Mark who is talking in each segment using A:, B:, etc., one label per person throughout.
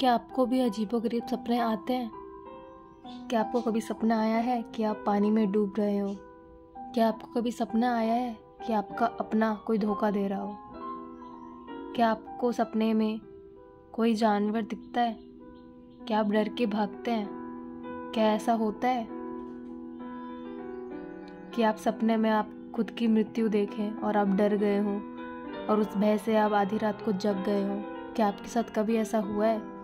A: क्या आपको भी अजीबोगरीब सपने आते हैं क्या आपको कभी सपना आया है कि आप पानी में डूब रहे हो क्या आपको कभी सपना आया है कि आपका अपना कोई धोखा दे रहा हो क्या आपको सपने में कोई जानवर दिखता है क्या आप डर के भागते हैं क्या ऐसा होता है कि आप सपने में आप खुद की मृत्यु देखें और आप डर गए हो और उस भय से आप आधी रात को जग गए हो क्या आपके साथ कभी ऐसा हुआ है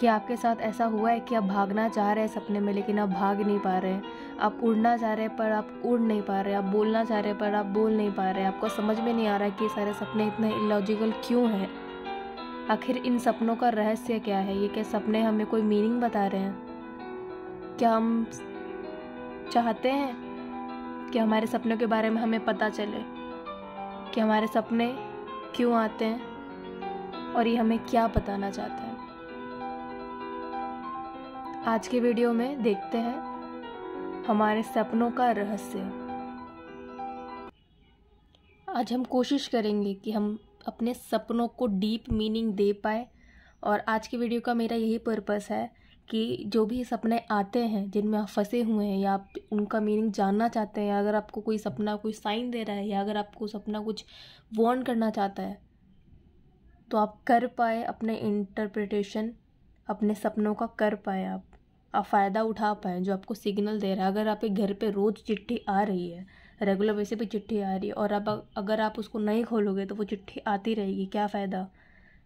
A: कि आपके साथ ऐसा हुआ है कि आप भागना चाह रहे हैं सपने में लेकिन आप भाग नहीं पा रहे हैं आप उड़ना चाह रहे हैं पर आप उड़ नहीं पा रहे आप बोलना चाह रहे हैं पर आप बोल नहीं पा रहे आपको समझ में नहीं आ रहा कि ये सारे सपने इतने इलॉजिकल क्यों हैं आखिर इन सपनों का रहस्य क्या है ये क्या सपने हमें कोई मीनिंग बता रहे हैं क्या हम चाहते हैं कि हमारे सपनों के बारे में हमें पता चले कि हमारे सपने क्यों आते हैं और ये हमें क्या बताना चाहते हैं आज के वीडियो में देखते हैं हमारे सपनों का रहस्य आज हम कोशिश करेंगे कि हम अपने सपनों को डीप मीनिंग दे पाए और आज के वीडियो का मेरा यही पर्पस है कि जो भी सपने आते हैं जिनमें आप फंसे हुए हैं या आप उनका मीनिंग जानना चाहते हैं या अगर आपको कोई सपना कोई साइन दे रहा है या अगर आपको सपना कुछ वॉर्न करना चाहता है तो आप कर पाए अपने इंटरप्रिटेशन अपने सपनों का कर पाए आप आप फ़ायदा उठा पाएँ जो आपको सिग्नल दे रहा है अगर आपके घर पे रोज़ चिट्ठी आ रही है रेगुलर वैसे भी चिट्ठी आ रही है और अब अगर आप उसको नहीं खोलोगे तो वो चिट्ठी आती रहेगी क्या फ़ायदा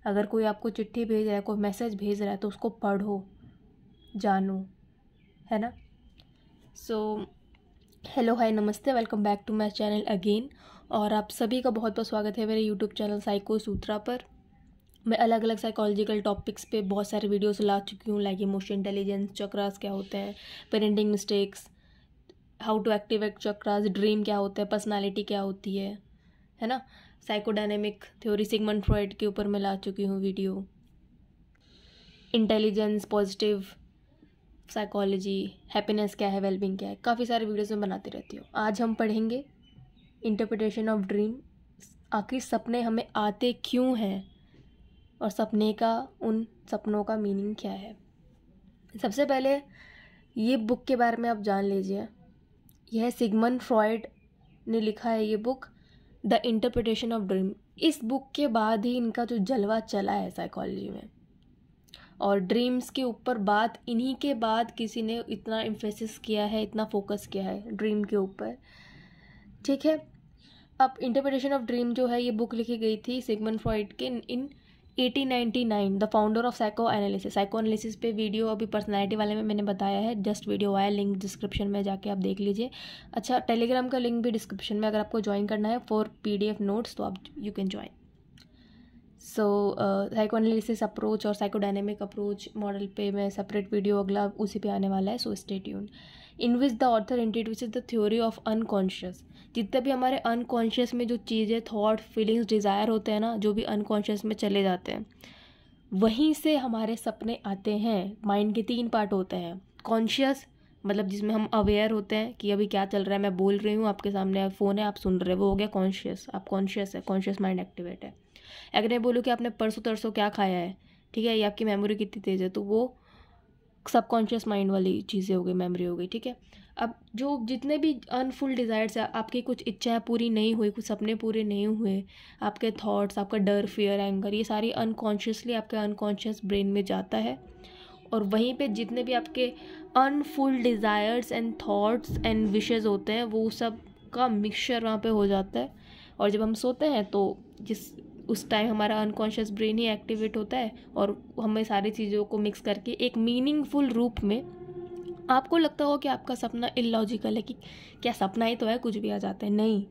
A: अगर कोई आपको चिट्ठी भेज रहा है कोई मैसेज भेज रहा है तो उसको पढ़ो जानो है ना सो हेलो हाय नमस्ते welcome back to my channel again और आप सभी का बहुत बहुत स्वागत है मेरे यूट्यूब चैनल साइको सूत्रा पर मैं अलग अलग साइकोलॉजिकल टॉपिक्स पे बहुत सारे वीडियोस ला चुकी हूँ लाइक इमोशन इंटेलिजेंस चक्रास क्या होते हैं parenting mistakes how to activate chakras dream क्या होता है पर्सनालिटी क्या होती है है ना साइकोडायनेमिक थ्योरी सिगमन फ्रॉइड के ऊपर मैं ला चुकी हूँ video intelligence positive psychology happiness क्या है वेलबिंग क्या है काफ़ी सारे वीडियोस में बनाते रहती हूँ आज हम पढ़ेंगे इंटरप्रिटेशन ऑफ ड्रीम आखिर सपने हमें आते क्यों हैं और सपने का उन सपनों का मीनिंग क्या है सबसे पहले ये बुक के बारे में आप जान लीजिए यह सिगमन फ्रॉयड ने लिखा है ये book the interpretation of dream इस बुक के बाद ही इनका जो जलवा चला है साइकोलॉजी में और ड्रीम्स के ऊपर बात इन्हीं के बाद किसी ने इतना इम्फेसिस किया है इतना फोकस किया है ड्रीम के ऊपर ठीक है अब इंटरप्रिटेशन ऑफ ड्रीम जो है ये बुक लिखी गई थी सिगमन फ्रॉइड के in 1899 the founder of psychoanalysis psychoanalysis पे वीडियो अभी पर्सनालिटी वाले में मैंने बताया है जस्ट वीडियो आया लिंक डिस्क्रिप्शन में जाके आप देख लीजिए अच्छा टेलीग्राम का लिंक भी डिस्क्रिप्शन में अगर आपको ज्वाइन करना है फॉर पीडीएफ नोट्स तो आप you can join so psychoanalysis approach और डायनेमिक अप्रोच मॉडल पे मैं सेपरेट वीडियो अगला उसी पे आने वाला है सो स्टेट यून in which the author is the theory of unconscious जितने भी हमारे अनकॉन्शियस में जो चीज़ें थाट फीलिंग्स डिज़ायर होते हैं ना जो भी अनकॉन्शियस में चले जाते हैं वहीं से हमारे सपने आते हैं माइंड के तीन पार्ट होते हैं कॉन्शियस मतलब जिसमें हम अवेयर होते हैं कि अभी क्या चल रहा है मैं बोल रही हूँ आपके सामने फ़ोन है आप सुन रहे हैं वो हो गया कॉन्शियस आप कॉन्शियस है कॉन्शियस माइंड एक्टिवेट है अगर मैं बोलूँ कि आपने परसों तरसों क्या खाया है ठीक है ये आपकी मेमोरी कितनी तेज़ है तो वो सबकॉन्शियस माइंड वाली चीज़ें हो गई मेमोरी हो गई ठीक है अब जो जितने भी अनफुल डिज़ायर्स है आपकी कुछ इच्छाएं पूरी नहीं हुई कुछ सपने पूरे नहीं हुए आपके थॉट्स आपका डर फियर एंगर ये सारी अनकॉन्शियसली आपके अनकॉन्शियस ब्रेन में जाता है और वहीं पे जितने भी आपके unfulfilled desires and thoughts and wishes होते हैं वो सब का मिक्सचर वहाँ पे हो जाता है और जब हम सोते हैं तो जिस उस टाइम हमारा अनकॉन्शियस ब्रेन ही एक्टिवेट होता है और हमें सारी चीज़ों को मिक्स करके एक मीनिंगफुल रूप में आपको लगता हो कि आपका सपना इलॉजिकल है कि क्या सपना ही तो है कुछ भी आ जाता है नहीं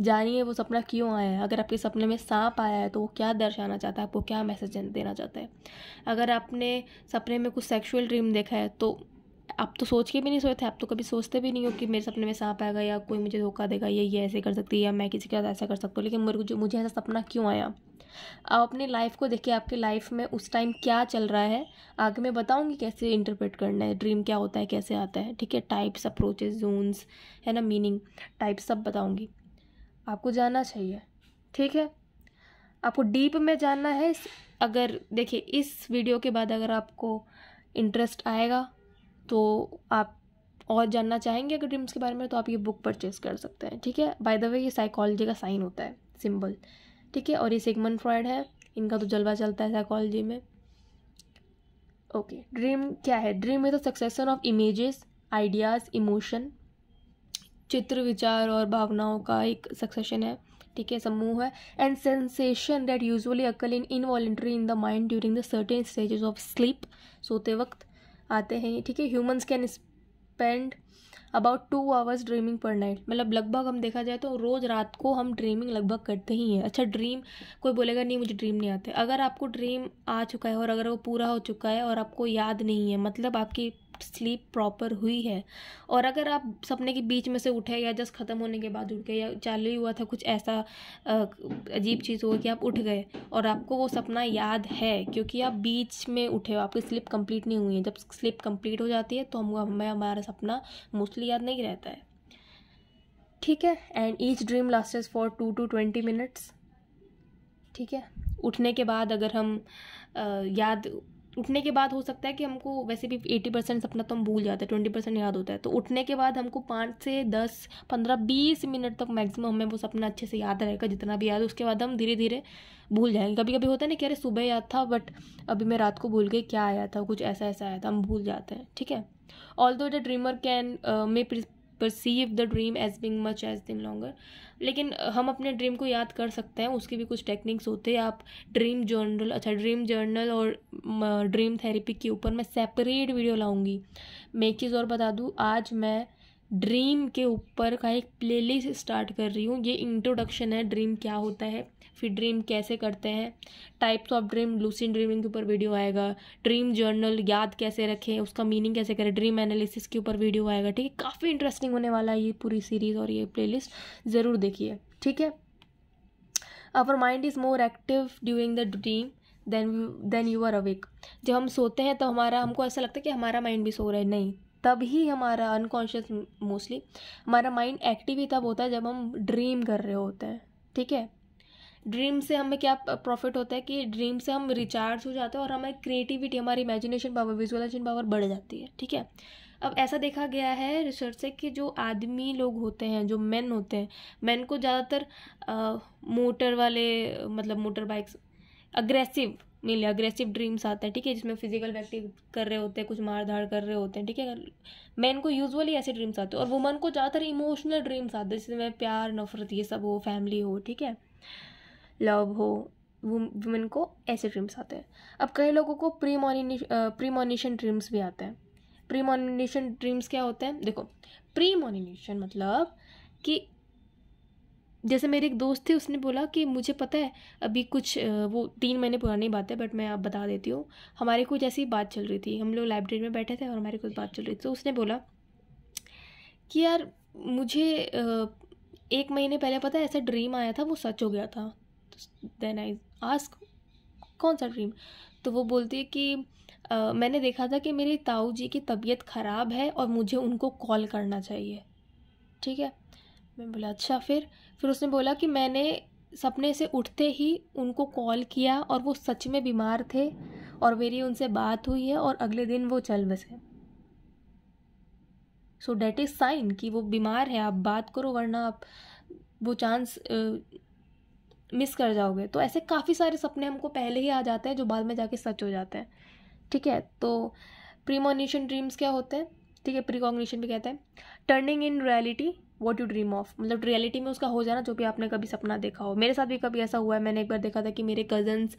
A: जानिए वो सपना क्यों आया है अगर आपके सपने में सांप आया है तो वो क्या दर्शाना चाहता है आपको क्या मैसेज देना चाहता है अगर आपने सपने में कुछ सेक्सुअल ड्रीम देखा है तो आप तो सोच के भी नहीं सोए थे आप तो कभी सोचते भी नहीं हो कि मेरे सपने में सांप आएगा या कोई मुझे धोखा देगा या ये ऐसे कर सकती है या मैं किसी के साथ ऐसा कर सकता हूँ लेकिन मुझे मुझे ऐसा सपना क्यों आया आप अपनी लाइफ को देखिए आपके लाइफ में उस टाइम क्या चल रहा है आगे मैं बताऊँगी कैसे इंटरप्रेट करना है ड्रीम क्या होता है कैसे आता है ठीक है टाइप्स अप्रोचेज जोन्स है ना मीनिंग टाइप सब बताऊँगी आपको जाना चाहिए ठीक है आपको डीप में जानना है अगर देखिए इस वीडियो के बाद अगर आपको इंटरेस्ट आएगा तो आप और जानना चाहेंगे अगर ड्रीम्स के बारे में तो आप ये बुक परचेज कर सकते हैं ठीक है बाय द वे ये साइकोलॉजी का साइन होता है सिंबल ठीक है और ये सिगमन फ्रॉयड है इनका तो जलवा चलता है साइकोलॉजी में ओके okay. ड्रीम क्या है dream is a succession of images ideas emotion चित्र विचार और भावनाओं का एक सक्सेशन है ठीक है समूह है and sensation that usually occur in involuntary in the mind during the certain stages of sleep सोते वक्त आते हैं ठीक है humans can spend about two hours dreaming per night मतलब लगभग हम देखा जाए तो रोज़ रात को हम ड्रीमिंग लगभग करते ही हैं अच्छा ड्रीम कोई बोलेगा नहीं मुझे ड्रीम नहीं आते अगर आपको ड्रीम आ चुका है और अगर वो पूरा हो चुका है और आपको याद नहीं है मतलब आपकी स्लीप प्रॉपर हुई है और अगर आप सपने के बीच में से उठे या जस्ट ख़त्म होने के बाद उठ गए या चालू ही हुआ था कुछ ऐसा अजीब चीज़ हो कि आप उठ गए और आपको वो सपना याद है क्योंकि आप बीच में उठे हो आपकी स्लिप कंप्लीट नहीं हुई है जब स्लिप कंप्लीट हो जाती है तो हम हमें हमारा सपना मोस्टली याद नहीं रहता है ठीक है and each dream last for two to twenty minutes ठीक है उठने के बाद अगर हम आ, याद उठने के बाद हो सकता है कि हमको वैसे भी एटी परसेंट सपना तो हम भूल जाते हैं ट्वेंटी परसेंट याद होता है तो उठने के बाद हमको पाँच से दस पंद्रह बीस मिनट तक मैक्सिमम हमें वो सपना अच्छे से याद रहेगा जितना भी याद उसके बाद हम धीरे धीरे भूल जाएंगे कभी कभी होता है ना कि अरे सुबह याद था बट अभी मैं रात को भूल गई क्या आया था कुछ ऐसा ऐसा आया था हम भूल जाते हैं ठीक है although the dreamer can may perceive the dream as being much as दिन लॉन्गर लेकिन हम अपने ड्रीम को याद कर सकते हैं उसके भी कुछ टेक्निक्स होते हैं आप ड्रीम जर्नल अच्छा ड्रीम जर्नल और ड्रीम थेरेपी के ऊपर मैं सेपरेट वीडियो लाऊंगी मैं एक चीज़ और बता दूँ आज मैं ड्रीम के ऊपर का एक प्लेलिस्ट स्टार्ट कर रही हूँ ये इंट्रोडक्शन है ड्रीम क्या होता है फिर ड्रीम कैसे करते हैं types of dream lucid dreaming के ऊपर वीडियो आएगा ड्रीम जर्नल याद कैसे रखें उसका मीनिंग कैसे करें ड्रीम एनालिसिस के ऊपर वीडियो आएगा ठीक है काफ़ी इंटरेस्टिंग होने वाला है ये पूरी सीरीज़ और ये प्ले ज़रूर देखिए ठीक है our mind is more active during the dream than then you are awake जब हम सोते हैं तो हमारा हमको ऐसा लगता है कि हमारा माइंड भी सो रहा है नहीं तब ही हमारा अनकॉन्शियस मोस्टली हमारा माइंड एक्टिव ही तब होता है जब हम ड्रीम कर रहे होते हैं ठीक है ड्रीम से हमें क्या प्रॉफिट होता है कि ड्रीम से हम रिचार्ज हो जाते हैं और हमारी क्रिएटिविटी हमारी इमेजिनेशन पावर विजुअलाइजेशन पावर बढ़ जाती है ठीक है अब ऐसा देखा गया है रिसर्च से कि जो आदमी लोग होते हैं जो मेन होते हैं मेन को ज़्यादातर मोटर वाले मतलब मोटर बाइक्स अग्रेसिव लिया अग्रेसिव ड्रीम्स आते हैं ठीक है जिसमें फिजिकल व्यक्ति कर रहे होते हैं कुछ मार धाड़ कर रहे होते हैं ठीक है मैन को यूजुअली ऐसे ड्रीम्स आते हैं और वुमन को ज़्यादातर इमोशनल ड्रीम्स आते हैं जिसमें प्यार नफरत ये सब हो फैमिली हो ठीक है लव हो वुमेन को ऐसे ड्रीम्स आते हैं अब कई लोगों को प्री मोनिशन ड्रीम्स भी आते हैं प्रीमोनिशन ड्रीम्स क्या होते हैं देखो मोनिनेशन मतलब कि जैसे मेरे एक दोस्त थे उसने बोला कि मुझे पता है अभी कुछ वो तीन महीने पुरानी बात है बट मैं आप बता देती हूँ हमारे कुछ ऐसी बात चल रही थी हम लोग लाइब्रेरी में बैठे थे और हमारी कुछ बात चल रही थी तो उसने बोला कि यार मुझे एक महीने पहले पता है ऐसा ड्रीम आया था वो सच हो गया था देन आई आस्क कौन सा ड्रीम तो वो बोलती है कि आ, मैंने देखा था कि मेरे ताऊ जी की तबीयत ख़राब है और मुझे उनको कॉल करना चाहिए ठीक है मैं बोला अच्छा फिर फिर उसने बोला कि मैंने सपने से उठते ही उनको कॉल किया और वो सच में बीमार थे और मेरी उनसे बात हुई है और अगले दिन वो चल बसे सो डैट इज़ साइन कि वो बीमार है आप बात करो वरना आप वो चांस मिस कर जाओगे तो ऐसे काफ़ी सारे सपने हमको पहले ही आ जाते हैं जो बाद में जाके सच हो जाते हैं ठीक है तो प्रीमोनिशन ड्रीम्स क्या होते हैं ठीक है प्रीकॉग्निशन भी कहते हैं turning in reality what you dream of मतलब रियलिटी में उसका हो जाना जो भी आपने कभी सपना देखा हो मेरे साथ भी कभी ऐसा हुआ है मैंने एक बार देखा था कि मेरे कज़न्स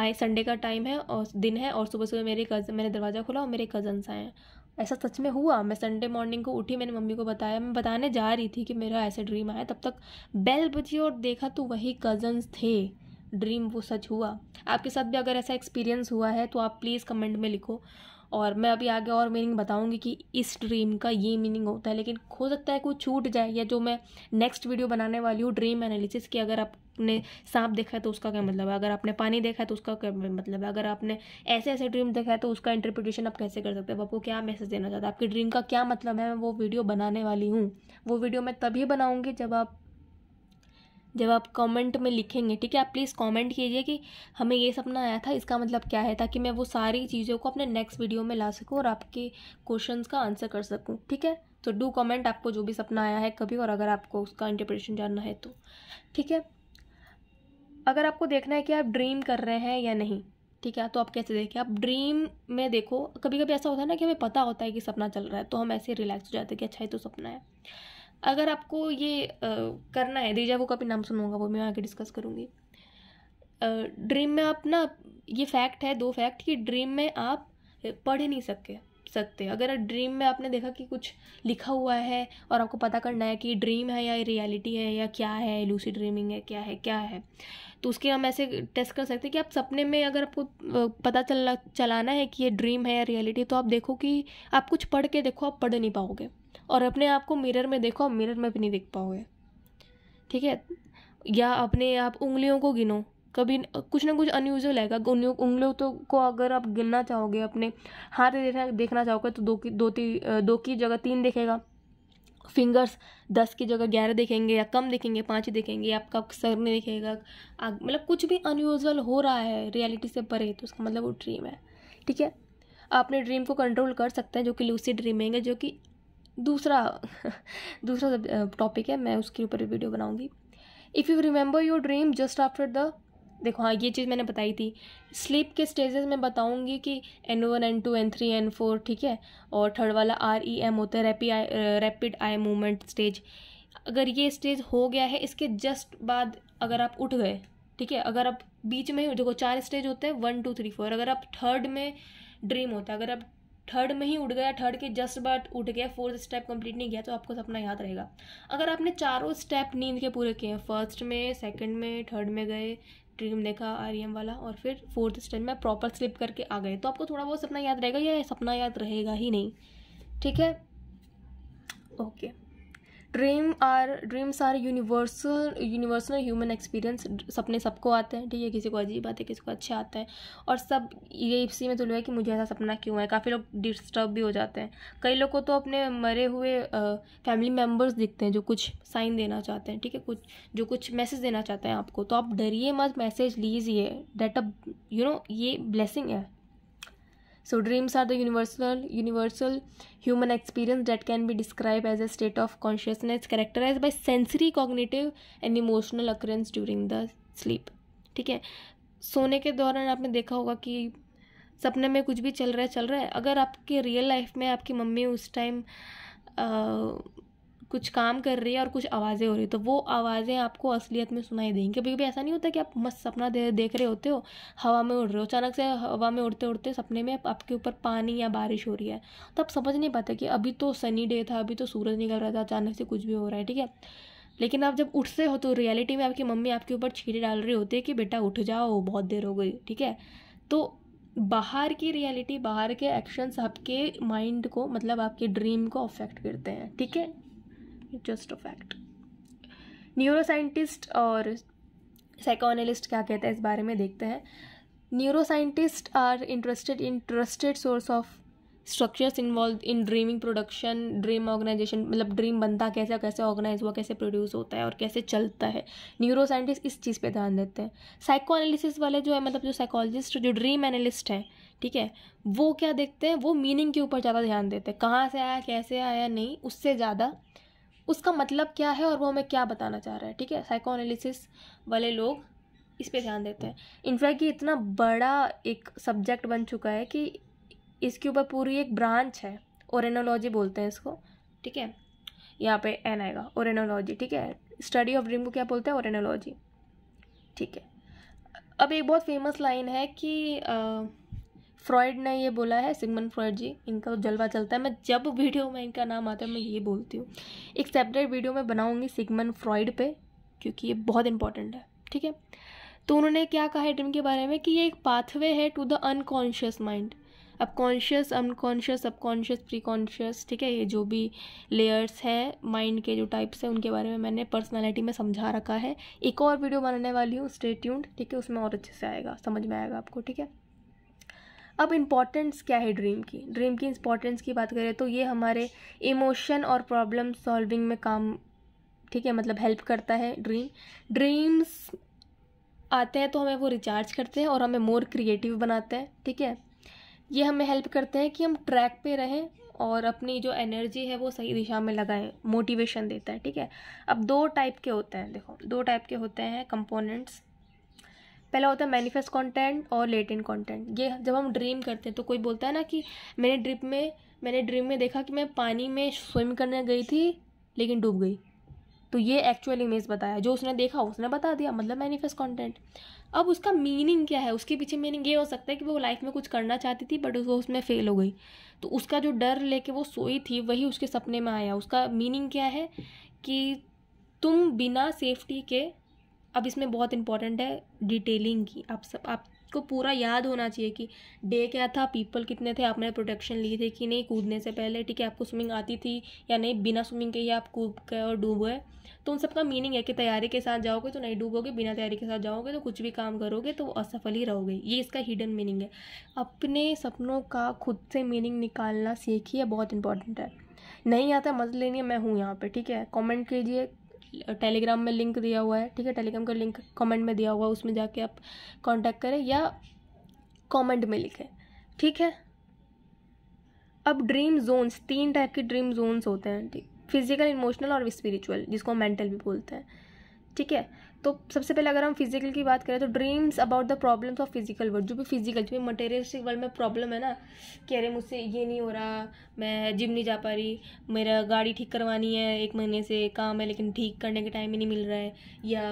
A: आए संडे का टाइम है और दिन है और सुबह सुबह मेरे कज़न मैंने दरवाज़ा खोला और मेरे कज़न्स आए ऐसा सच में हुआ मैं संडे मॉर्निंग को उठी मैंने मम्मी को बताया मैं बताने जा रही थी कि मेरा ऐसे ड्रीम आया तब तक बेल बजी और देखा तो वही कज़न्स थे ड्रीम वो सच हुआ आपके साथ भी अगर ऐसा एक्सपीरियंस हुआ है तो आप प्लीज़ कमेंट में लिखो और मैं अभी आगे और मीनिंग बताऊंगी कि इस ड्रीम का ये मीनिंग होता है लेकिन हो सकता है कोई छूट जाए या जो मैं नेक्स्ट वीडियो बनाने वाली हूँ ड्रीम एनालिसिस की अगर आपने सांप देखा है तो उसका क्या मतलब है अगर आपने पानी देखा है तो उसका क्या मतलब है अगर आपने ऐसे ऐसे ड्रीम देखा है तो उसका इंटरप्रिटेशन आप कैसे कर सकते हैं आपको क्या मैसेज देना चाहता है आपकी ड्रीम का क्या मतलब है मैं वो वीडियो बनाने वाली हूँ वो वीडियो मैं तभी बनाऊँगी जब आप जब आप कमेंट में लिखेंगे ठीक है आप प्लीज़ कमेंट कीजिए कि हमें ये सपना आया था इसका मतलब क्या है ताकि मैं वो सारी चीज़ों को अपने नेक्स्ट वीडियो में ला सकूँ और आपके क्वेश्चन का आंसर कर सकूँ ठीक है तो डू कमेंट आपको जो भी सपना आया है कभी और अगर आपको उसका इंटरप्रिटेशन जानना है तो ठीक है अगर आपको देखना है कि आप ड्रीम कर रहे हैं या नहीं ठीक है तो आप कैसे देखें आप ड्रीम में देखो कभी कभी ऐसा होता है ना कि हमें पता होता है कि सपना चल रहा है तो हम ऐसे रिलैक्स हो जाते हैं कि अच्छा ही तो सपना है अगर आपको ये आ, करना है देजा वो का भी नाम सुनूंगा वो मैं आगे डिस्कस करूँगी ड्रीम में आप ना ये फैक्ट है दो फैक्ट कि ड्रीम में आप पढ़ ही नहीं सके सकते अगर ड्रीम में आपने देखा कि कुछ लिखा हुआ है और आपको पता करना है कि ड्रीम है या रियलिटी है या क्या है लूसी ड्रीमिंग है क्या है क्या है तो उसके हम ऐसे टेस्ट कर सकते हैं कि आप सपने में अगर आपको पता चलना चलाना है कि ये ड्रीम है या रियलिटी तो आप देखो कि आप कुछ पढ़ के देखो आप पढ़ नहीं पाओगे और अपने आप को मिरर में देखो आप मिरर में भी नहीं देख पाओगे ठीक है या अपने आप उंगलियों को गिनो कभी कुछ ना कुछ अनयूजल आएगा उंगलियों उंगलियों तो को अगर आप गिनना चाहोगे अपने हाथ देखना देखना चाहोगे तो दो की दो ती दो की जगह तीन देखेगा फिंगर्स दस की जगह ग्यारह देखेंगे या कम देखेंगे पाँच देखेंगे आपका सर नहीं देखेगा मतलब कुछ भी अनयूजल हो रहा है रियलिटी से परे तो उसका मतलब वो ड्रीम है ठीक है अपने ड्रीम को कंट्रोल कर सकते हैं जो कि लूसी ड्रीमिंग है जो कि दूसरा दूसरा टॉपिक है मैं उसके ऊपर वीडियो बनाऊंगी if you remember your dream just after the देखो हाँ ये चीज़ मैंने बताई थी स्लीप के स्टेजेस में बताऊंगी कि N one N two N three N four ठीक है और थर्ड वाला आर ई एम होता है rapid eye rapid eye movement stage अगर ये स्टेज हो गया है इसके जस्ट बाद अगर आप उठ गए ठीक है अगर आप बीच में देखो चार स्टेज होते हैं वन टू थ्री फोर अगर आप थर्ड में ड्रीम होता है अगर आप थर्ड में ही उठ गया थर्ड के जस्ट बट उठ गया फोर्थ स्टेप कंप्लीट नहीं किया तो आपको सपना याद रहेगा अगर आपने चारों स्टेप नींद के पूरे किए फर्स्ट में सेकंड में थर्ड में गए ड्रीम देखा आर वाला और फिर फोर्थ स्टेप में प्रॉपर स्लिप करके आ गए तो आपको थोड़ा बहुत सपना याद रहेगा या सपना याद रहेगा ही नहीं ठीक है okay okay. Dream are dreams are universal universal human experience सपने सबको आते हैं ठीक है किसी को अजीब आते हैं किसी को अच्छे आते हैं और सब ये इसी में तो है कि मुझे ऐसा सपना क्यों है काफ़ी लोग डिस्टर्ब भी हो जाते हैं कई लोग को तो अपने मरे हुए फैमिली मेम्बर्स दिखते हैं जो कुछ साइन देना चाहते हैं ठीक है कुछ जो कुछ मैसेज देना चाहते हैं आपको तो आप डरिए मत मैसेज लीजिए डेट अ यू नो ये ब्लेसिंग है so dreams are the universal universal human experience that can be describe as a state of consciousness characterize by sensory cognitive and emotional occurrences during the sleep ठीक है सोने के दौरान आपने देखा होगा कि सपने में कुछ भी चल रहा है चल रहा है अगर आपके रियल लाइफ में आपकी मम्मी उस टाइम कुछ काम कर रही है और कुछ आवाज़ें हो रही है तो वो आवाज़ें आपको असलियत में सुनाई देंगी कभी कभी ऐसा नहीं होता कि आप मस्त सपना दे, देख रहे होते हो हवा में उड़ रहे हो अचानक से हवा में उड़ते उड़ते सपने में आपके ऊपर पानी या बारिश हो रही है तो आप समझ नहीं पाते कि अभी तो सनी डे था अभी तो सूरज निकल रहा था अचानक से कुछ भी हो रहा है ठीक है लेकिन आप जब उठते हो तो रियलिटी में आपकी मम्मी आपके ऊपर छीटे डाल रही होती है कि बेटा उठ जाओ बहुत देर हो गई ठीक है तो बाहर की रियलिटी बाहर के एक्शंस आपके माइंड को मतलब आपके ड्रीम को अफेक्ट करते हैं ठीक है जस्ट अ फैक्ट न्यूरोसाइंटिस्ट और साइकोनलिस्ट क्या कहते हैं इस बारे में देखते हैं neuroscientist are interested in trusted source of structures involve in dreaming production dream organization मतलब ड्रीम बनता कैसे कैसे ऑर्गेनाइज हुआ कैसे प्रोड्यूस होता है और कैसे चलता है न्यूरो साइंटिस्ट इस चीज़ पे ध्यान देते हैं साइको एनालिसिस वाले जो है मतलब जो साइकोलॉजिस्ट जो ड्रीम एनालिस्ट हैं ठीक है वो क्या देखते हैं वो मीनिंग के ऊपर ज़्यादा ध्यान देते हैं कहाँ से आया कैसे आया नहीं उससे ज़्यादा उसका मतलब क्या है और वो हमें क्या बताना चाह रहा है ठीक है साइको वाले लोग इस पर ध्यान देते हैं इनफैक्ट ये इतना बड़ा एक सब्जेक्ट बन चुका है कि इसके ऊपर पूरी एक ब्रांच है ओरेनोलॉजी बोलते हैं इसको ठीक है यहाँ पे एन आएगा ओरेनोलॉजी ठीक है स्टडी ऑफ ड्रीम को क्या बोलते हैं ओरेनोलॉजी ठीक है अब एक बहुत फेमस लाइन है कि आ, फ्रॉयड ने ये बोला है सिगमन फ्रॉयड जी इनका तो जलवा चलता है मैं जब वीडियो में इनका नाम आता है मैं ये बोलती हूँ एक सेपरेट वीडियो मैं बनाऊँगी सिगमन फ्रॉयड पे क्योंकि ये बहुत इंपॉर्टेंट है ठीक है तो उन्होंने क्या कहा है ड्रीम के बारे में कि ये एक पाथवे है टू द अनकॉन्शियस माइंड अब conscious unconscious subconscious preconscious ठीक है ये जो भी लेयर्स हैं माइंड के जो टाइप्स हैं उनके बारे में मैंने पर्सनालिटी में समझा रखा है एक और वीडियो बनाने वाली हूँ स्टे ट्यून्ड ठीक है उसमें और अच्छे से आएगा समझ में आएगा आपको ठीक है अब इम्पॉर्टेंस क्या है ड्रीम की ड्रीम की इम्पॉर्टेंस की बात करें तो ये हमारे इमोशन और प्रॉब्लम सॉल्विंग में काम ठीक है मतलब हेल्प करता है ड्रीम ड्रीम्स आते हैं तो हमें वो रिचार्ज करते हैं और हमें मोर क्रिएटिव बनाते हैं ठीक है ये हमें हेल्प करते हैं कि हम ट्रैक पे रहें और अपनी जो एनर्जी है वो सही दिशा में लगाएं मोटिवेशन देता है ठीक है अब दो टाइप के होते हैं देखो दो टाइप के होते हैं कंपोनेंट्स पहला होता है मैनिफेस्ट कंटेंट और लेटेंट कंटेंट ये जब हम ड्रीम करते हैं तो कोई बोलता है ना कि मैंने ड्रीम में मैंने ड्रीम में देखा कि मैं पानी में स्विम करने गई थी लेकिन डूब गई तो ये एक्चुअल इमेज बताया जो उसने देखा उसने बता दिया मतलब मैनिफेस्ट कंटेंट अब उसका मीनिंग क्या है उसके पीछे मीनिंग ये हो सकता है कि वो लाइफ में कुछ करना चाहती थी बट वो उसमें फेल हो गई तो उसका जो डर लेके वो सोई थी वही उसके सपने में आया उसका मीनिंग क्या है कि तुम बिना सेफ्टी के अब इसमें बहुत इंपॉर्टेंट है डिटेलिंग की आप सब आपको पूरा याद होना चाहिए कि डे क्या था पीपल कितने थे आपने प्रोटेक्शन लिए थे कि नहीं कूदने से पहले ठीक है आपको स्विमिंग आती थी या नहीं बिना स्विमिंग के ही आप कूद गए और डूब गए तो उन सबका मीनिंग है कि तैयारी के साथ जाओगे तो नहीं डूबोगे बिना तैयारी के साथ जाओगे तो कुछ भी काम करोगे तो असफल ही रहोगे ये इसका हिडन मीनिंग है अपने सपनों का खुद से मीनिंग निकालना सीखिए बहुत इंपॉर्टेंट है नहीं आता मत लेनी है मैं हूँ यहाँ पे ठीक है कमेंट कीजिए टेलीग्राम में लिंक दिया हुआ है ठीक है टेलीग्राम का लिंक कमेंट में दिया हुआ है उसमें जाके आप कांटेक्ट करें या कमेंट में लिखें ठीक है अब ड्रीम जोन्स तीन टाइप के ड्रीम जोन्स होते हैं ठीक फिजिकल इमोशनल और स्पिरिचुअल जिसको मेंटल भी बोलते हैं ठीक है तो सबसे पहले अगर हम फिजिकल की बात करें तो dreams about the problems of physical world जो भी फिजिकल जो भी मटेरियलिस्टिक वर्ल्ड में प्रॉब्लम है ना कि अरे मुझसे ये नहीं हो रहा मैं जिम नहीं जा पा रही मेरा गाड़ी ठीक करवानी है एक महीने से काम है लेकिन ठीक करने के टाइम ही नहीं मिल रहा है या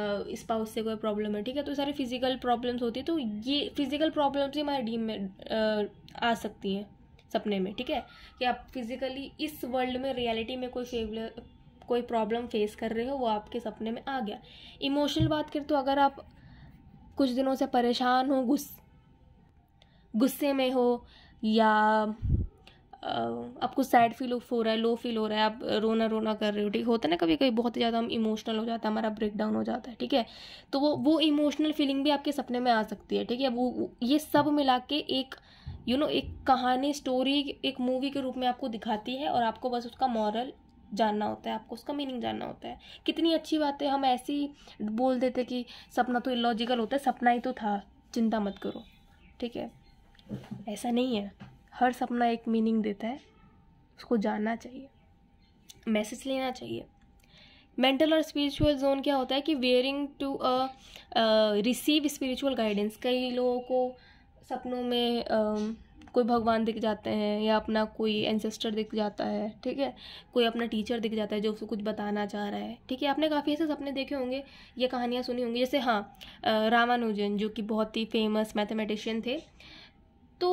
A: स्पाउस से कोई प्रॉब्लम है ठीक है तो सारे फिजिकल प्रॉब्लम्स होती है तो ये फिजिकल प्रॉब्लम्स ही हमारे ड्रीम में आ सकती हैं सपने में ठीक है कि आप फिजिकली इस वर्ल्ड में रियलिटी में कोई फेवलर कोई प्रॉब्लम फेस कर रहे हो वो आपके सपने में आ गया इमोशनल बात करें तो अगर आप कुछ दिनों से परेशान हो गुस् गुस्से में हो या आपको सैड फील हो रहा है लो फील हो रहा है आप रोना रोना कर रहे हो ठीक होता है ना कभी कभी बहुत ज़्यादा हम इमोशनल हो जाता है हमारा ब्रेकडाउन हो जाता है ठीक है तो वो वो इमोशनल फीलिंग भी आपके सपने में आ सकती है ठीक है वो ये सब मिला के एक यू you नो know, एक कहानी स्टोरी एक मूवी के रूप में आपको दिखाती है और आपको बस उसका मॉरल जानना होता है आपको उसका मीनिंग जानना होता है कितनी अच्छी बात है हम ऐसी बोल देते कि सपना तो इलॉजिकल होता है सपना ही तो था चिंता मत करो ठीक है ऐसा नहीं है हर सपना एक मीनिंग देता है उसको जानना चाहिए मैसेज लेना चाहिए मेंटल और स्पिरिचुअल जोन क्या होता है कि wearing to a receive spiritual guidance कई लोगों को सपनों में um, कोई भगवान दिख जाते हैं या अपना कोई एंसेस्टर दिख जाता है ठीक है कोई अपना टीचर दिख जाता है जो उसको कुछ बताना चाह रहा है ठीक है आपने काफ़ी ऐसे सपने देखे होंगे या कहानियाँ सुनी होंगी जैसे हाँ रामानुजन जो कि बहुत ही फेमस मैथमेटिशियन थे तो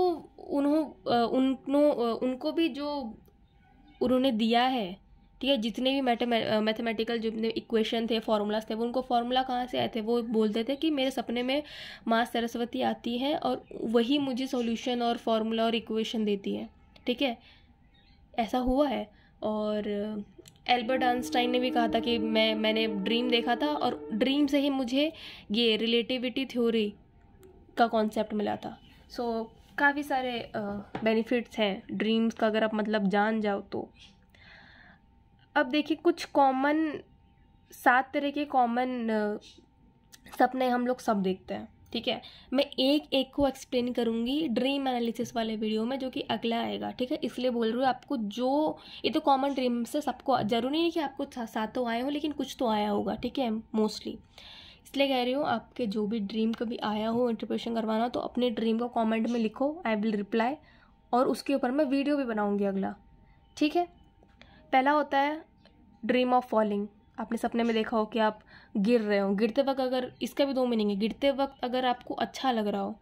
A: उन्हों उनको उनको भी जो उन्होंने दिया है ठीक है जितने भी मैथमेटिकल जितने इक्वेशन थे फार्मूलाज थे वो उनको फार्मूला कहाँ से आए थे वो बोलते थे कि मेरे सपने में माँ सरस्वती आती है और वही मुझे सोल्यूशन और फार्मूला और इक्वेशन देती है ठीक है ऐसा हुआ है और एल्बर्ट आइंस्टाइन ने भी कहा था कि मैं मैंने ड्रीम देखा था और ड्रीम से ही मुझे ये रिलेटिविटी थ्योरी का कॉन्सेप्ट मिला था सो so, काफ़ी सारे बेनिफिट्स हैं ड्रीम्स का अगर आप मतलब जान जाओ तो अब देखिए कुछ कॉमन सात तरह के कॉमन सपने हम लोग सब देखते हैं ठीक है मैं एक एक को एक्सप्लेन करूँगी ड्रीम एनालिसिस वाले वीडियो में जो कि अगला आएगा ठीक है इसलिए बोल रही हूँ आपको जो ये तो कॉमन ड्रीम से सबको जरूरी नहीं है कि आपको सातों आए हो लेकिन कुछ तो आया होगा ठीक है मोस्टली इसलिए कह रही हूँ आपके जो भी ड्रीम कभी आया हो इंटरप्रेशन करवाना तो अपने ड्रीम को कॉमेंट में लिखो आई विल रिप्लाई और उसके ऊपर मैं वीडियो भी बनाऊँगी अगला ठीक है पहला होता है ड्रीम ऑफ फॉलिंग आपने सपने में देखा हो कि आप गिर रहे हो गिरते वक्त अगर इसका भी दो मीनिंग है गिरते वक्त अगर आपको अच्छा लग रहा हो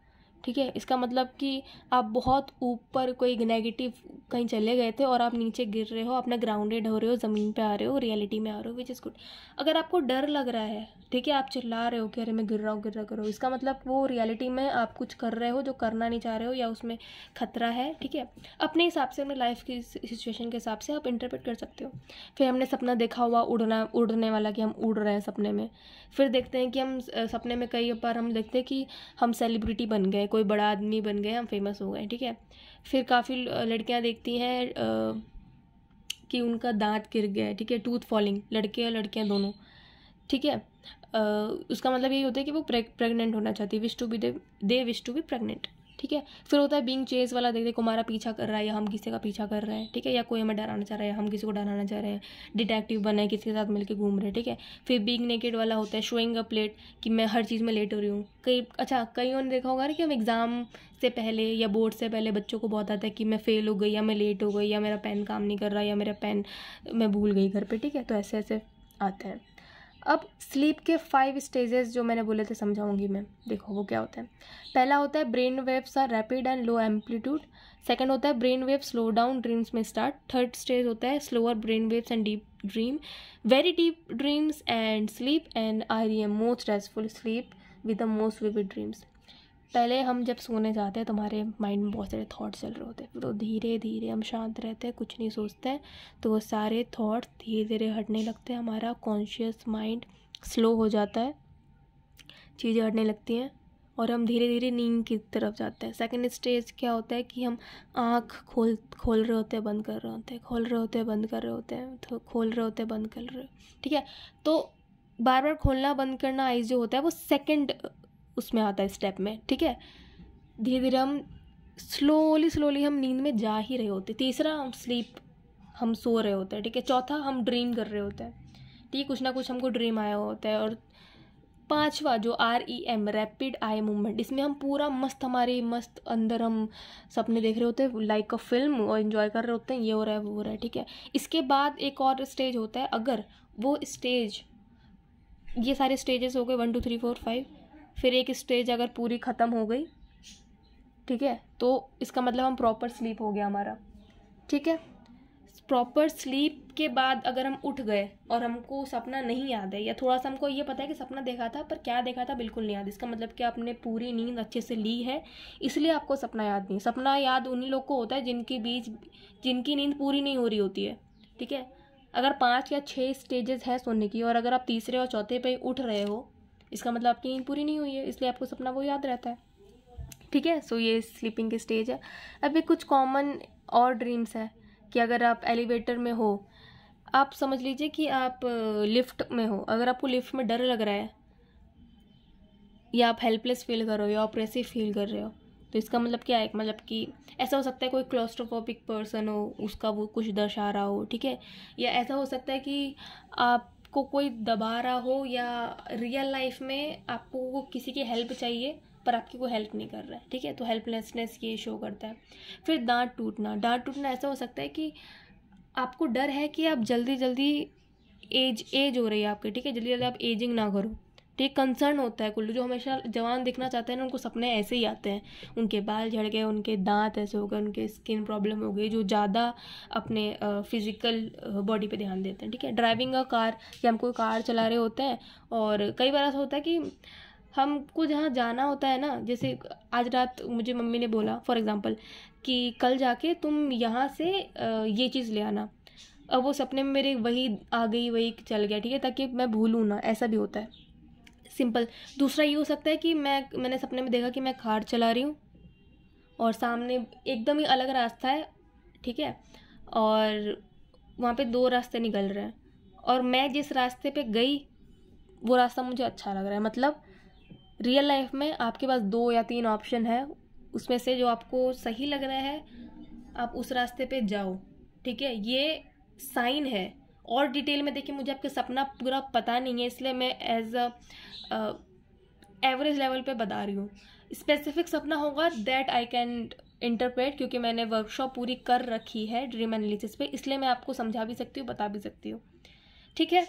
A: ठीक है इसका मतलब कि आप बहुत ऊपर कोई नेगेटिव कहीं चले गए थे और आप नीचे गिर रहे हो अपना ग्राउंडेड हो रहे हो ज़मीन पे आ रहे हो रियलिटी में आ रहे हो विच इज़ गुड अगर आपको डर लग रहा है ठीक है आप चिल्ला रहे हो कि अरे मैं गिर रहा हूँ गिर रहा करो इसका मतलब वो रियलिटी में आप कुछ कर रहे हो जो करना नहीं चाह रहे हो या उसमें खतरा है ठीक है अपने हिसाब से अपने लाइफ की सिचुएशन के हिसाब से आप इंटरप्रेट कर सकते हो फिर हमने सपना देखा हुआ उड़ना उड़ने वाला कि हम उड़ रहे हैं सपने में फिर देखते हैं कि हम सपने में कई बार हम देखते हैं कि हम सेलिब्रिटी बन गए कोई बड़ा आदमी बन गए हम फेमस हो गए ठीक है फिर काफ़ी लड़कियां देखती हैं कि उनका दांत गिर गया है ठीक है टूथ फॉलिंग लड़के और लड़कियां दोनों ठीक है उसका मतलब यही होता है कि वो प्रेग प्रेगनेंट होना चाहती है wish to be they wish to be pregnant ठीक है फिर होता है बिंग चेज वाला देखते हमारा पीछा कर रहा है या हम किसी का पीछा कर रहे हैं ठीक है या कोई हमें डराना चाह रहा है हम किसी को डराना चाह रहे हैं डिटेक्टिव बने किसी के साथ मिलकर घूम रहे हैं ठीक है फिर बिंग नेकेड वाला होता है शोइंग अप लेट कि मैं हर चीज़ में लेट हो रही हूँ कई अच्छा कईयों ने देखा होगा ना कि हम एग्ज़ाम से पहले या बोर्ड से पहले बच्चों को बहुत आता है कि मैं फेल हो गई या मैं लेट हो गई या मेरा पेन काम नहीं कर रहा या मेरा पेन मैं भूल गई घर पर ठीक है तो ऐसे ऐसे आता है अब स्लीप के फाइव स्टेजेस जो मैंने बोले थे समझाऊंगी मैं देखो वो क्या होता है पहला होता है brain waves are rapid and low amplitude second होता है brain wave slow down dreams में स्टार्ट थर्ड स्टेज होता है slower brain waves and deep dream very deep dreams and sleep and I am most restful sleep with the most vivid dreams पहले हम जब सोने जाते हैं तो हमारे माइंड में बहुत सारे थाट्स चल रहे होते हैं फिर वो धीरे धीरे हम शांत रहते हैं कुछ नहीं सोचते हैं तो वो सारे थाट्स धीरे धीरे हटने लगते हैं हमारा कॉन्शियस माइंड स्लो हो जाता है चीज़ें हटने लगती हैं और हम धीरे धीरे नींद की तरफ जाते हैं सेकेंड स्टेज क्या होता है कि हम आँख खोल खोल रहे होते हैं बंद कर रहे होते हैं खोल रहे होते हैं बंद कर रहे होते हैं तो खोल रहे होते हैं बंद कर रहे ठीक है तो बार बार खोलना बंद करना आइज जो होता है वो सेकेंड उसमें आता है स्टेप में ठीक है धीरे धीरे हम स्लोली स्लोली हम नींद में जा ही रहे होते तीसरा हम स्लीप हम सो रहे होते हैं ठीक है चौथा हम ड्रीम कर रहे होते हैं ठीक तो कुछ ना कुछ हमको ड्रीम आया होता है और पांचवा जो R E M rapid eye movement इसमें हम पूरा मस्त हमारे मस्त अंदर हम सपने देख रहे होते हैं लाइक अ फिल्म और इन्जॉय कर रहे होते हैं ये हो रहा है वो हो रहा है ठीक है इसके बाद एक और स्टेज होता है अगर वो स्टेज ये सारे स्टेजेस हो गए one two three four five फिर एक स्टेज अगर पूरी ख़त्म हो गई ठीक है तो इसका मतलब हम प्रॉपर स्लीप हो गया हमारा ठीक है प्रॉपर स्लीप के बाद अगर हम उठ गए और हमको सपना नहीं याद है या थोड़ा सा हमको ये पता है कि सपना देखा था पर क्या देखा था बिल्कुल नहीं याद इसका मतलब कि आपने पूरी नींद अच्छे से ली है इसलिए आपको सपना याद नहीं सपना याद उन्हीं लोग को होता है जिनके बीच जिनकी नींद पूरी नहीं हो रही होती है ठीक है अगर पाँच या छः स्टेजेस है सोने की और अगर आप तीसरे और चौथे पर उठ रहे हो इसका मतलब आपकी नींद पूरी नहीं हुई है इसलिए आपको सपना वो याद रहता है ठीक है सो ये स्लीपिंग के स्टेज है अब ये कुछ कॉमन और ड्रीम्स है कि अगर आप एलिवेटर में हो आप समझ लीजिए कि आप लिफ्ट में हो अगर आपको लिफ्ट में डर लग रहा है या आप हेल्पलेस फील कर रहे हो या ऑपरेसिव फील कर रहे हो तो इसका मतलब क्या है मतलब कि ऐसा हो सकता है कोई क्लोस्ट्रोफोबिक पर्सन हो उसका वो कुछ दर्शा रहा हो ठीक है या ऐसा हो सकता है कि आप को कोई दबा रहा हो या रियल लाइफ में आपको किसी की हेल्प चाहिए पर आपकी कोई हेल्प नहीं कर रहा है ठीक है तो हेल्पलेसनेस ये शो करता है फिर दांत टूटना दांत टूटना ऐसा हो सकता है कि आपको डर है कि आप जल्दी जल्दी एज एज हो रही है आपकी ठीक है जल्दी जल्दी आप एजिंग ना करो एक कंसर्न होता है कुल्लू जो हमेशा जवान दिखना चाहते हैं ना उनको सपने ऐसे ही आते हैं उनके बाल झड़ गए उनके दांत ऐसे हो गए उनके स्किन प्रॉब्लम हो गई जो ज़्यादा अपने फिजिकल बॉडी पे ध्यान देते हैं ठीक है ड्राइविंग अ कार या हम कोई कार चला रहे होते हैं और कई बार ऐसा होता है कि हमको जहाँ जाना होता है ना जैसे आज रात मुझे मम्मी ने बोला फॉर एग्ज़ाम्पल कि कल जाके तुम यहाँ से ये चीज़ ले आना अब वो सपने में मेरे वही आ गई वही चल गया ठीक है ताकि मैं भूलूँ ना ऐसा भी होता है सिंपल दूसरा ये हो सकता है कि मैं मैंने सपने में देखा कि मैं कार चला रही हूँ और सामने एकदम ही अलग रास्ता है ठीक है और वहाँ पे दो रास्ते निकल रहे हैं और मैं जिस रास्ते पे गई वो रास्ता मुझे अच्छा लग रहा है मतलब रियल लाइफ में आपके पास दो या तीन ऑप्शन है उसमें से जो आपको सही लग रहा है आप उस रास्ते पे जाओ ठीक है ये साइन है और डिटेल में देखिए मुझे आपके सपना पूरा पता नहीं है इसलिए मैं एज अ एवरेज लेवल पे बता रही हूँ स्पेसिफिक सपना होगा दैट आई कैन इंटरप्रेट क्योंकि मैंने वर्कशॉप पूरी कर रखी है ड्रीम एनालिसिस पे इसलिए मैं आपको समझा भी सकती हूँ बता भी सकती हूँ ठीक है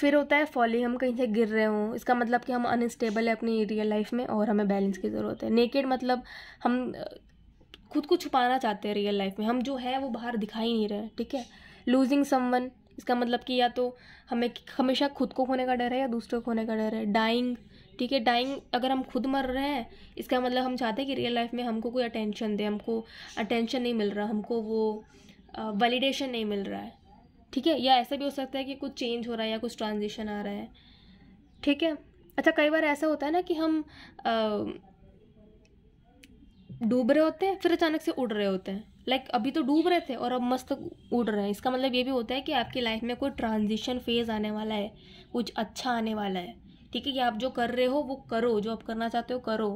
A: फिर होता है फॉलिंग हम कहीं से गिर रहे हों इसका मतलब कि हम अनस्टेबल है अपनी रियल लाइफ में और हमें बैलेंस की ज़रूरत है नेकेड मतलब हम खुद को छुपाना चाहते हैं रियल लाइफ में हम जो है वो बाहर दिखाई नहीं रहे ठीक है लूजिंग समवन इसका मतलब कि या तो हमें हमेशा खुद को खोने का डर है या दूसरों को खोने का डर है डाइंग ठीक है डाइंग अगर हम खुद मर रहे हैं इसका मतलब हम चाहते हैं कि रियल लाइफ में हमको कोई अटेंशन दे हमको अटेंशन नहीं मिल रहा हमको वो वैलिडेशन नहीं मिल रहा है ठीक है या ऐसा भी हो सकता है कि कुछ चेंज हो रहा है या कुछ ट्रांजिशन आ रहा है ठीक है अच्छा कई बार ऐसा होता है ना कि हम डूब रहे होते हैं फिर अचानक से उड़ रहे होते हैं लाइक like, अभी तो डूब रहे थे और अब मस्त उड़ रहे हैं इसका मतलब ये भी होता है कि आपकी लाइफ में कोई ट्रांजिशन फेज आने वाला है कुछ अच्छा आने वाला है ठीक है कि आप जो कर रहे हो वो करो जो आप करना चाहते हो करो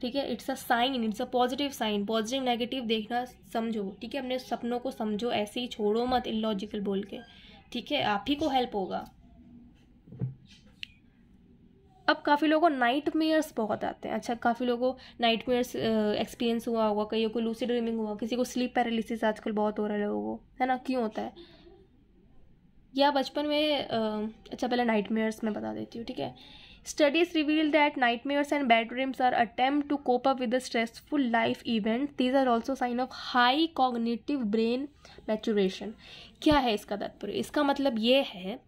A: ठीक है it's a sign it's a positive sign positive negative देखना समझो ठीक है अपने सपनों को समझो ऐसे ही छोड़ो मत इलॉजिकल बोल के ठीक है आप ही को हेल्प होगा अब काफ़ी लोगों को नाइट मेयर्स बहुत आते हैं अच्छा काफ़ी लोगों को नाइट मेयर्स एक्सपीरियंस हुआ होगा कहीं को लूसी ड्रीमिंग हुआ किसी को स्लीप पैरालिसिस आजकल बहुत हो रहा है लोगों को है ना क्यों होता है या बचपन में अच्छा पहले नाइट मेयर्स मैं बता देती हूँ ठीक है reveal that nightmares and bad dreams are attempt to cope up with the stressful life event these are also sign of high cognitive brain maturation क्या है इसका तात्पर्य इसका मतलब ये है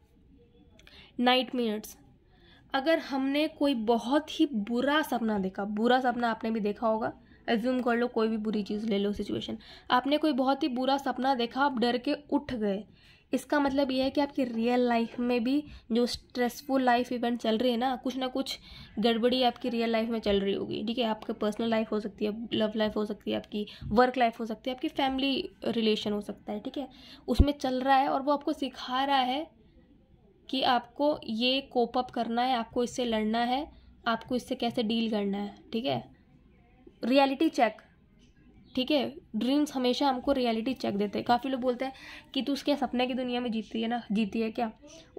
A: नाइट मेयर्स अगर हमने कोई बहुत ही बुरा सपना देखा बुरा सपना आपने भी देखा होगा एज्यूम कर लो कोई भी बुरी चीज़ ले लो सिचुएशन आपने कोई बहुत ही बुरा सपना देखा आप डर के उठ गए इसका मतलब यह है कि आपकी रियल लाइफ में भी जो स्ट्रेसफुल लाइफ इवेंट चल रही है ना कुछ ना कुछ गड़बड़ी आपकी रियल लाइफ में चल रही होगी ठीक है आपके पर्सनल लाइफ हो सकती है लव लाइफ हो सकती है आपकी वर्क लाइफ हो सकती है आपकी फैमिली रिलेशन हो सकता है ठीक है उसमें चल रहा है और वो आपको सिखा रहा है कि आपको ये कोप अप करना है आपको इससे लड़ना है आपको इससे कैसे डील करना है ठीक है रियलिटी चेक ठीक है ड्रीम्स हमेशा हमको रियलिटी चेक देते हैं काफ़ी लोग बोलते हैं कि तू उसके सपने की दुनिया में जीती है ना जीती है क्या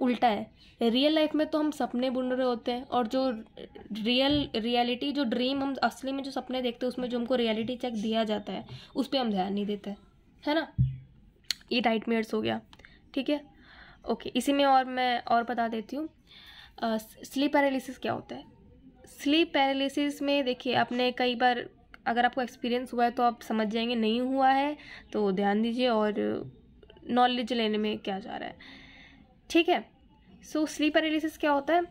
A: उल्टा है रियल लाइफ में तो हम सपने बुन रहे होते हैं और जो रियल रियलिटी जो ड्रीम हम असली में जो सपने देखते हैं उसमें जो हमको रियलिटी चेक दिया जाता है उस पर हम ध्यान नहीं देते है ना ये नाइट हो गया ठीक है ओके इसी में और मैं और बता देती हूँ स्लीप पैरालिसिस क्या होता है स्लीप पैरालिसिस में देखिए आपने कई बार अगर आपको एक्सपीरियंस हुआ है तो आप समझ जाएंगे नहीं हुआ है तो ध्यान दीजिए और नॉलेज लेने में क्या जा रहा है ठीक है सो स्लीप पैरालिसिस क्या होता है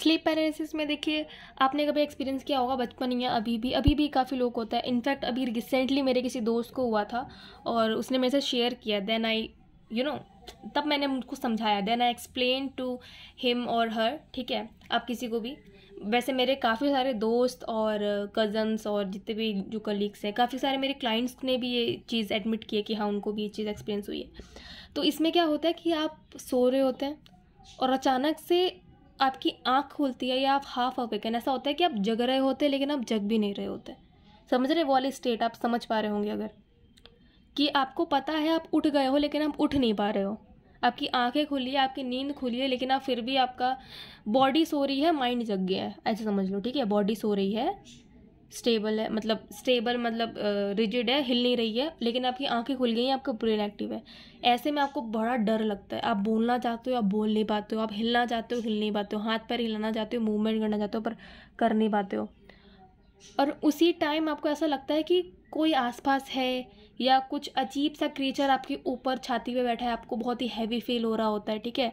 A: स्लीप पैरालिसिस में देखिए आपने कभी एक्सपीरियंस किया होगा बचपन या अभी भी अभी भी काफ़ी लोग होता है इनफैक्ट अभी रिसेंटली मेरे किसी दोस्त को हुआ था और उसने मेरे से शेयर किया देन आई यू नो तब मैंने उनको समझाया then I explain to him और हर ठीक है आप किसी को भी वैसे मेरे काफ़ी सारे दोस्त और कज़न्स और जितने भी जो कलीग्स हैं काफ़ी सारे मेरे क्लाइंट्स ने भी ये चीज़ एडमिट की है कि हाँ उनको भी ये चीज़ एक्सपीरियंस हुई है तो इसमें क्या होता है कि आप सो रहे होते हैं और अचानक से आपकी आँख खुलती है या आप हाफ अवेकन ऐसा होता है कि आप जग रहे होते हैं लेकिन आप जग भी नहीं रहे होते समझ रहे वो वाली स्टेट आप समझ पा रहे होंगे अगर कि आपको पता है आप उठ गए हो लेकिन आप उठ नहीं पा रहे हो आपकी आंखें खुली है आपकी नींद खुली है लेकिन आप फिर भी आपका बॉडी सो रही है माइंड जग गया है ऐसा समझ लो ठीक है बॉडी सो रही है स्टेबल है मतलब स्टेबल मतलब रिजिड है हिल नहीं रही है लेकिन आपकी आंखें खुल गई हैं आपका ब्रेन एक्टिव है ऐसे में आपको बड़ा डर लगता है आप बोलना चाहते हो आप बोल नहीं पाते हो आप हिलना चाहते हो हिल नहीं पाते हो हाथ पैर हिलाना चाहते हो मूवमेंट करना चाहते हो पर कर नहीं पाते हो और उसी टाइम आपको ऐसा लगता है कि कोई आसपास है या कुछ अजीब सा क्रीचर आपके ऊपर छाती पे बैठा है आपको बहुत ही हैवी फील हो रहा होता है ठीक है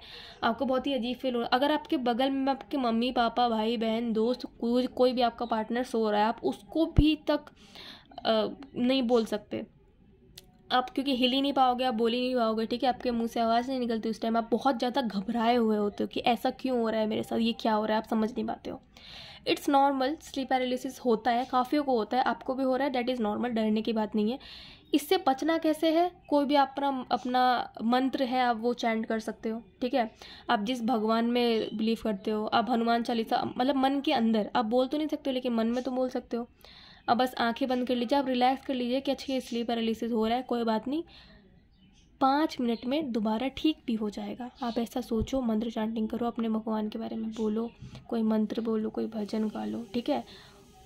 A: आपको बहुत ही अजीब फील हो रहा है अगर आपके बगल में आपके मम्मी पापा भाई बहन दोस्त कोई कोई भी आपका पार्टनर सो रहा है आप उसको भी तक आ, नहीं बोल सकते आप क्योंकि हिल ही नहीं पाओगे आप बोल ही नहीं पाओगे ठीक है आपके मुंह से आवाज़ नहीं निकलती उस टाइम आप बहुत ज़्यादा घबराए हुए होते हो कि ऐसा क्यों हो रहा है मेरे साथ ये क्या हो रहा है आप समझ नहीं पाते हो इट्स नॉर्मल स्लीप पैरालिसिस होता है काफ़ियों को होता है आपको भी हो रहा है दैट इज़ नॉर्मल डरने की बात नहीं है इससे बचना कैसे है कोई भी अपना अपना मंत्र है आप वो चैंट कर सकते हो ठीक है आप जिस भगवान में बिलीव करते हो आप हनुमान चालीसा मतलब मन के अंदर आप बोल तो नहीं सकते हो लेकिन मन में तो बोल सकते हो अब बस आंखें बंद कर लीजिए आप रिलैक्स कर लीजिए कि अच्छा ये स्लीप पैरालिसिस हो रहा है कोई बात नहीं पाँच मिनट में दोबारा ठीक भी हो जाएगा आप ऐसा सोचो मंत्र चांटिंग करो अपने भगवान के बारे में बोलो कोई मंत्र बोलो कोई भजन गा लो ठीक है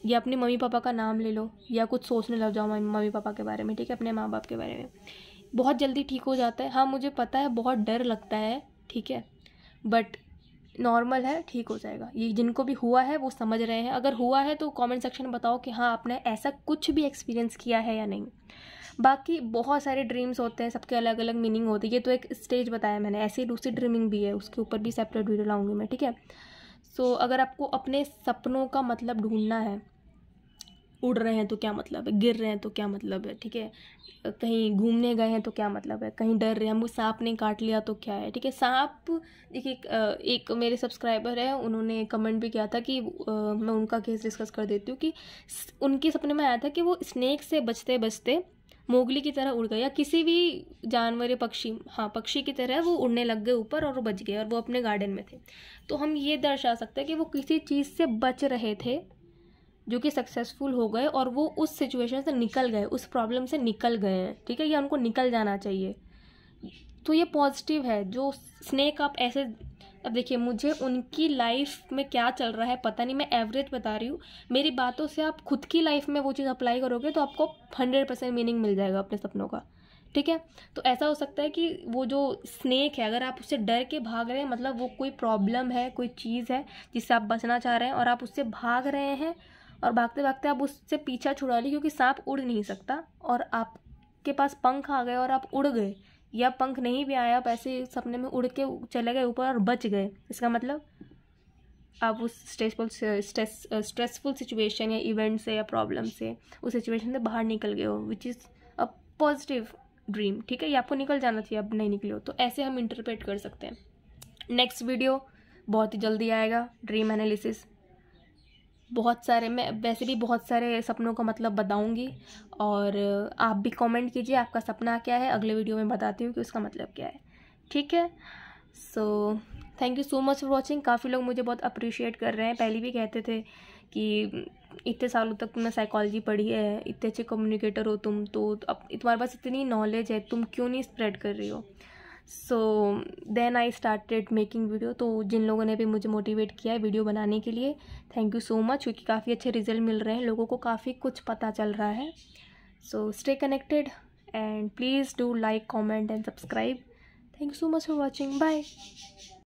A: या अपने मम्मी पापा का नाम ले लो या कुछ सोचने लग जाओ मम्मी पापा के बारे में ठीक है अपने माँ बाप के बारे में बहुत जल्दी ठीक हो जाता है हाँ मुझे पता है बहुत डर लगता है ठीक है बट नॉर्मल है ठीक हो जाएगा ये जिनको भी हुआ है वो समझ रहे हैं अगर हुआ है तो कमेंट सेक्शन में बताओ कि हाँ आपने ऐसा कुछ भी एक्सपीरियंस किया है या नहीं बाकी बहुत सारे ड्रीम्स होते हैं सबके अलग अलग मीनिंग होती है ये तो एक स्टेज बताया मैंने ऐसे ही दूसरी ड्रीमिंग भी है उसके ऊपर भी सेपरेट वीडियो लाऊंगी मैं ठीक है सो so, अगर आपको अपने सपनों का मतलब ढूंढना है उड़ रहे हैं तो क्या मतलब है गिर रहे हैं तो क्या मतलब है ठीक है कहीं घूमने गए हैं तो क्या मतलब है कहीं डर रहे हैं हमको सांप ने काट लिया तो क्या है ठीक है सांप देखिए एक मेरे सब्सक्राइबर है उन्होंने कमेंट भी किया था कि आ, मैं उनका केस डिस्कस कर देती हूँ कि उनके सपने में आया था कि वो स्नैक से बचते बचते मोगली की तरह उड़ गए या किसी भी जानवर या पक्षी हाँ पक्षी की तरह वो उड़ने लग गए ऊपर और वो बच गए और वो अपने गार्डन में थे तो हम ये दर्शा सकते हैं कि वो किसी चीज़ से बच रहे थे जो कि सक्सेसफुल हो गए और वो उस सिचुएशन से निकल गए उस प्रॉब्लम से निकल गए हैं ठीक है या उनको निकल जाना चाहिए तो ये पॉजिटिव है जो स्नेक आप ऐसे अब देखिए मुझे उनकी लाइफ में क्या चल रहा है पता नहीं मैं एवरेज बता रही हूँ मेरी बातों से आप खुद की लाइफ में वो चीज़ अप्लाई करोगे तो आपको हंड्रेड परसेंट मीनिंग मिल जाएगा अपने सपनों का ठीक है तो ऐसा हो सकता है कि वो जो स्नेक है अगर आप उससे डर के भाग रहे हैं मतलब वो कोई प्रॉब्लम है कोई चीज़ है जिससे आप बचना चाह रहे हैं और आप उससे भाग रहे हैं और भागते भागते आप उससे पीछा छुड़ा ली क्योंकि सांप उड़ नहीं सकता और आपके पास पंख आ गए और आप उड़ गए या पंख नहीं भी आया आप ऐसे सपने में उड़ के चले गए ऊपर और बच गए इसका मतलब आप उस स्ट्रेसफुल स्ट्रेस स्ट्रेसफुल सिचुएशन या इवेंट से या प्रॉब्लम से उस सिचुएशन से बाहर निकल गए हो which is a positive dream ठीक है ये आपको निकल जाना चाहिए अब नहीं निकले हो तो ऐसे हम इंटरप्रेट कर सकते हैं नेक्स्ट वीडियो बहुत ही जल्दी आएगा ड्रीम एनालिसिस बहुत सारे मैं वैसे भी बहुत सारे सपनों का मतलब बताऊँगी और आप भी कमेंट कीजिए आपका सपना क्या है अगले वीडियो में बताती हूँ कि उसका मतलब क्या है ठीक है so thank you so much for watching काफ़ी लोग मुझे बहुत अप्रिशिएट कर रहे हैं पहले भी कहते थे कि इतने सालों तक तुमने साइकोलॉजी पढ़ी है इतने अच्छे कम्युनिकेटर हो तुम तो अब तुम्हारे पास इतनी नॉलेज है तुम क्यों नहीं स्प्रेड कर रही हो so then I started making video तो जिन लोगों ने भी मुझे मोटिवेट किया है वीडियो बनाने के लिए थैंक यू सो मच क्योंकि काफ़ी अच्छे रिजल्ट मिल रहे हैं लोगों को काफ़ी कुछ पता चल रहा है so stay connected and please do like comment and subscribe thank you so much for watching bye